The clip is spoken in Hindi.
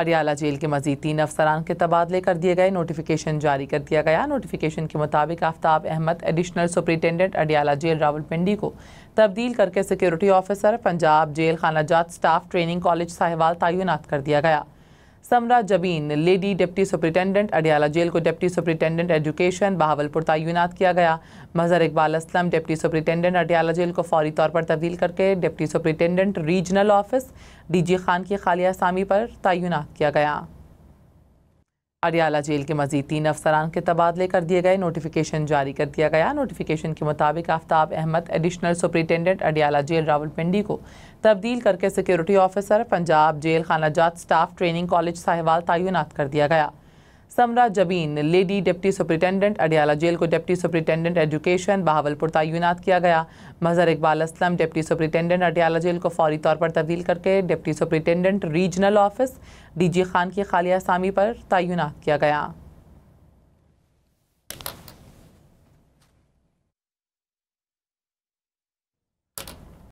अडियाला जेल के मजीद तीन अफसरान के तबादले कर दिए गए नोटिफिकेशन जारी कर दिया गया नोटिफिकेशन के मुताबिक Aftab Ahmed additional superintendent Adiala jail Rawalpindi को तब्दील करके सिक्योरिटी ऑफिसर पंजाब जेल खानाजात स्टाफ ट्रेनिंग कॉलेज साहिवाल तयनत कर दिया गया Samra Jabeen lady deputy superintendent Adiala jail को डिप्टी सुप्रिटेंडेंट एजुकेशन बहावलपुर तैनात किया गया Mazhar Iqbal Aslam deputy superintendent Adiala jail को फौरी तौर पर तब्दील करके deputy superintendent regional office DG Khan की खालिया सामी पर तैनात किया गया अरियाला जेल के मजीद तीन अफसरान के तबादले कर दिए गए नोटिफिकेशन जारी कर दिया गया नोटिफिकेशन के मुताबिक Aftab Ahmed additional superintendent Adiala jail Rawalpindi को तब्दील करके सिक्योरिटी ऑफिसर पंजाब जेल खानाजात स्टाफ ट्रेनिंग कॉलेज साहिवाल तयनात कर दिया गया Samra Jabeen lady deputy superintendent Adiala jail को डिप्टी सुप्रिटेंडेंट एजुकेशन बहावलपुर तैनात किया गया Mazhar Iqbal Aslam deputy superintendent Adiala jail को फौरी तौर पर तब्दील करके deputy superintendent regional office DG Khan की खालिया सामी पर तैनात किया गया